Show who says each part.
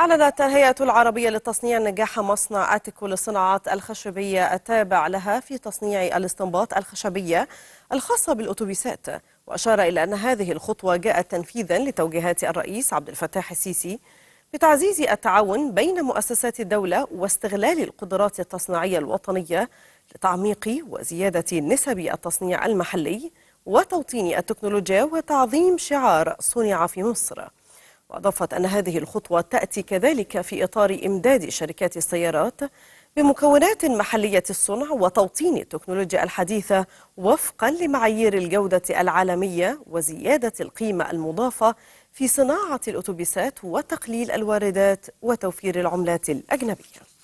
Speaker 1: أعلنت الهيئة العربية للتصنيع نجاح مصنع أتيكو للصناعات الخشبية التابع لها في تصنيع الاستنباط الخشبية الخاصة بالأتوبيسات وأشار إلى أن هذه الخطوة جاءت تنفيذا لتوجيهات الرئيس عبد الفتاح السيسي بتعزيز التعاون بين مؤسسات الدولة واستغلال القدرات التصنيعية الوطنية لتعميق وزيادة نسب التصنيع المحلي وتوطين التكنولوجيا وتعظيم شعار صنع في مصر وأضافت أن هذه الخطوة تأتي كذلك في إطار إمداد شركات السيارات بمكونات محلية الصنع وتوطين التكنولوجيا الحديثة وفقا لمعايير الجودة العالمية وزيادة القيمة المضافة في صناعة الأتوبيسات وتقليل الواردات وتوفير العملات الأجنبية